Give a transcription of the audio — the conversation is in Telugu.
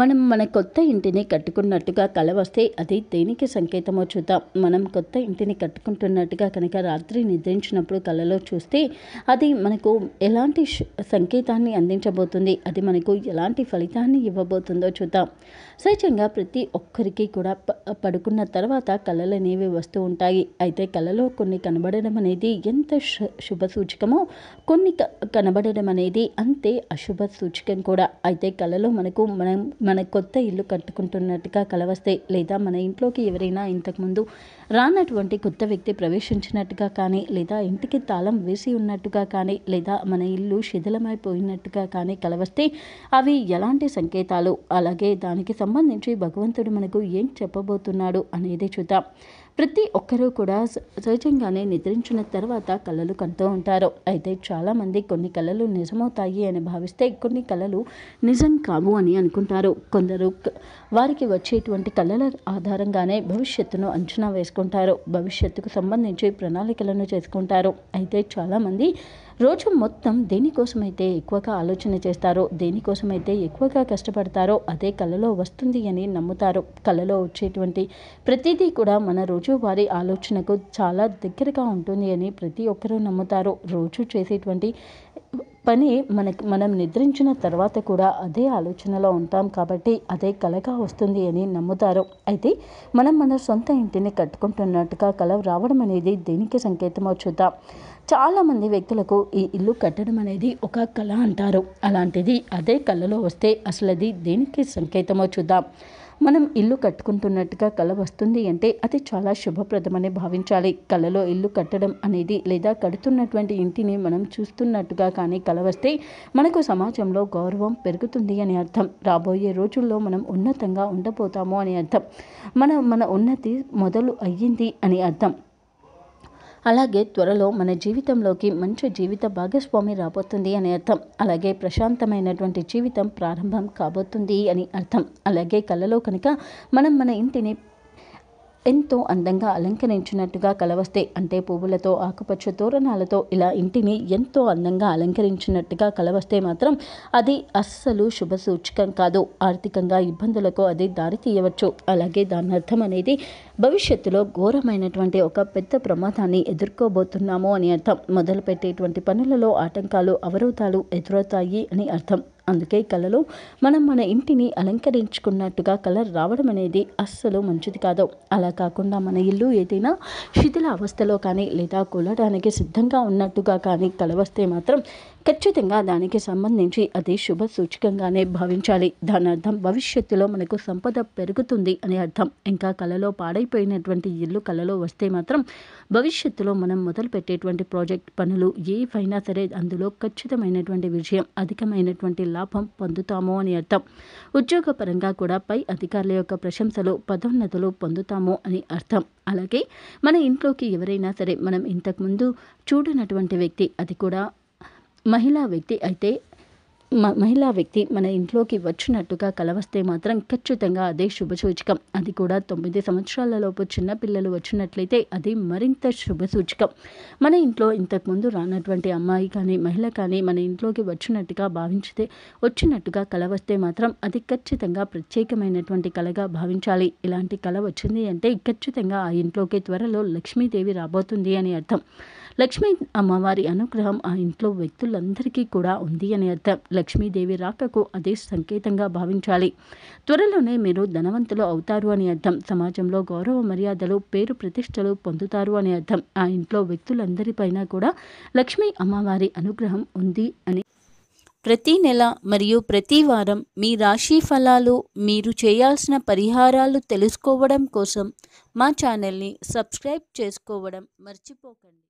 మనం మన కొత్త ఇంటిని కట్టుకున్నట్టుగా కల వస్తే అది దేనికి సంకేతమో చూద్దాం మనం కొత్త ఇంటిని కట్టుకుంటున్నట్టుగా కనుక రాత్రి నిద్రించినప్పుడు కలలో చూస్తే అది మనకు ఎలాంటి సంకేతాన్ని అందించబోతుంది అది మనకు ఎలాంటి ఫలితాన్ని ఇవ్వబోతుందో చూద్దాం సహజంగా ప్రతి ఒక్కరికి కూడా పడుకున్న తర్వాత కళలు అనేవి వస్తూ ఉంటాయి అయితే కళలో కొన్ని కనబడడం అనేది ఎంత శుభ సూచకమో కొన్ని కనబడడం అనేది అంతే అశుభ సూచకం కూడా అయితే కళలో మనకు మనం మన కొత్త ఇల్లు కట్టుకుంటున్నట్టుగా కలవస్తే లేదా మన ఇంట్లోకి ఎవరైనా ఇంతకుముందు రానటువంటి కొత్త వ్యక్తి ప్రవేశించినట్టుగా కానీ లేదా ఇంటికి తాళం వేసి ఉన్నట్టుగా కానీ లేదా మన ఇల్లు శిథిలమైపోయినట్టుగా కానీ కలవస్తే అవి ఎలాంటి సంకేతాలు అలాగే దానికి సంబంధించి భగవంతుడు మనకు ఏం చెప్పబోతున్నాడు అనేది చూద్దాం ప్రతి ఒక్కరూ కూడా సహజంగానే నిద్రించిన తర్వాత కళలు కంటూ ఉంటారు అయితే చాలామంది కొన్ని కళలు నిజమవుతాయి అని భావిస్తే కొన్ని కళలు నిజం కావు అని అనుకుంటారు కొందరు వారికి వచ్చేటువంటి కళల ఆధారంగానే భవిష్యత్తును అంచనా వేసుకుంటారు భవిష్యత్తుకు సంబంధించి ప్రణాళికలను చేసుకుంటారు అయితే చాలామంది రోజు మొత్తం దేనికోసమైతే ఎక్కువగా ఆలోచన చేస్తారో దేనికోసమైతే ఎక్కువగా కష్టపడతారో అదే కళలో వస్తుంది అని నమ్ముతారు కళలో వచ్చేటువంటి ప్రతిదీ కూడా మన రోజువారీ ఆలోచనకు చాలా దగ్గరగా ఉంటుంది అని ప్రతి ఒక్కరూ నమ్ముతారు రోజు చేసేటువంటి పని మనకి మనం నిద్రించిన తర్వాత కూడా అదే ఆలోచనలో ఉంటాం కాబట్టి అదే కలగా వస్తుంది అని నమ్ముతారు అయితే మనం మన సొంత ఇంటిని కట్టుకుంటున్నట్టుగా కల రావడం అనేది దేనికి సంకేతమో చూద్దాం చాలామంది వ్యక్తులకు ఈ ఇల్లు కట్టడం అనేది ఒక కళ అంటారు అలాంటిది అదే కళలో వస్తే అసలు అది దేనికి సంకేతమో చూద్దాం మనం ఇల్లు కట్టుకుంటున్నట్టుగా కళ వస్తుంది అంటే అది చాలా శుభప్రదమని భావించాలి కళలో ఇల్లు కట్టడం అనేది లేదా కడుతున్నటువంటి ఇంటిని మనం చూస్తున్నట్టుగా కానీ కళ వస్తే మనకు సమాజంలో గౌరవం పెరుగుతుంది అని అర్థం రాబోయే రోజుల్లో మనం ఉన్నతంగా ఉండబోతాము అని అర్థం మన మన ఉన్నతి మొదలు అయ్యింది అని అర్థం అలాగే త్వరలో మన జీవితంలోకి మంచి జీవిత భాగస్వామి రాబోతుంది అని అర్థం అలాగే ప్రశాంతమైనటువంటి జీవితం ప్రారంభం కాబోతుంది అని అర్థం అలాగే కళలో కనుక మనం మన ఇంటిని ఎంతో అందంగా అలంకరించినట్టుగా కలవస్తే అంటే పువ్వులతో ఆకుపచ్చ తోరణాలతో ఇలా ఇంటిని ఎంతో అందంగా అలంకరించినట్టుగా కలవస్తే మాత్రం అది అస్సలు శుభ సూచకం కాదు ఆర్థికంగా ఇబ్బందులకు అది దారి తీయవచ్చు అలాగే దాని అర్థం అనేది భవిష్యత్తులో ఘోరమైనటువంటి ఒక పెద్ద ప్రమాదాన్ని ఎదుర్కోబోతున్నాము అని అర్థం మొదలుపెట్టేటువంటి పనులలో ఆటంకాలు అవరోధాలు ఎదురవుతాయి అని అర్థం అందుకే కళలో మనం మన ఇంటిని అలంకరించుకున్నట్టుగా కలర్ రావడం అనేది అస్సలు మంచిది కాదు అలా కాకుండా మన ఇల్లు ఏదైనా శిథిల అవస్థలో కానీ లేదా కూలడానికి సిద్ధంగా ఉన్నట్టుగా కానీ కలవస్తే వస్తే మాత్రం ఖచ్చితంగా దానికి సంబంధించి అది శుభ సూచకంగానే భావించాలి దాని అర్థం భవిష్యత్తులో మనకు సంపద పెరుగుతుంది అని అర్థం ఇంకా కళలో పాడైపోయినటువంటి ఇల్లు కళలో వస్తే మాత్రం భవిష్యత్తులో మనం మొదలు పెట్టేటువంటి ప్రాజెక్ట్ పనులు ఏవైనా సరే అందులో ఖచ్చితమైనటువంటి విజయం అధికమైనటువంటి లాభం పొందుతాము అని అర్థం ఉద్యోగపరంగా కూడా పై అధికారుల యొక్క ప్రశంసలు పదోన్నతులు పొందుతాము అని అర్థం అలాగే మన ఇంట్లోకి ఎవరైనా సరే మనం ఇంతకుముందు చూడనటువంటి వ్యక్తి అది కూడా మహిళా వ్యక్తి అయితే మహిళా వ్యక్తి మన ఇంట్లోకి వచ్చినట్టుగా కలవస్తే మాత్రం ఖచ్చితంగా అదే శుభసూచకం అది కూడా తొమ్మిది సంవత్సరాలలోపు చిన్నపిల్లలు వచ్చినట్లయితే అది మరింత శుభసూచకం మన ఇంట్లో ఇంతకుముందు రానటువంటి అమ్మాయి కానీ మహిళ కానీ మన ఇంట్లోకి వచ్చినట్టుగా భావించితే వచ్చినట్టుగా కల వస్తే మాత్రం అది ఖచ్చితంగా ప్రత్యేకమైనటువంటి కళగా భావించాలి ఇలాంటి కళ వచ్చింది అంటే ఖచ్చితంగా ఆ ఇంట్లోకి త్వరలో లక్ష్మీదేవి రాబోతుంది అని అర్థం లక్ష్మీ అమ్మవారి అనుగ్రహం ఆ ఇంట్లో వ్యక్తులందరికీ కూడా ఉంది అని అర్థం లక్ష్మీదేవి రాకకు అదే సంకేతంగా భావించాలి త్వరలోనే మీరు ధనవంతులు అవుతారు అని అర్థం సమాజంలో గౌరవ మర్యాదలు పేరు ప్రతిష్టలు పొందుతారు అని అర్థం ఆ ఇంట్లో వ్యక్తులందరిపైన కూడా లక్ష్మీ అమ్మవారి అనుగ్రహం ఉంది అని ప్రతి నెల మరియు ప్రతి వారం మీ రాశి ఫలాలు మీరు చేయాల్సిన పరిహారాలు తెలుసుకోవడం కోసం మా ఛానల్ని సబ్స్క్రైబ్ చేసుకోవడం మర్చిపోకండి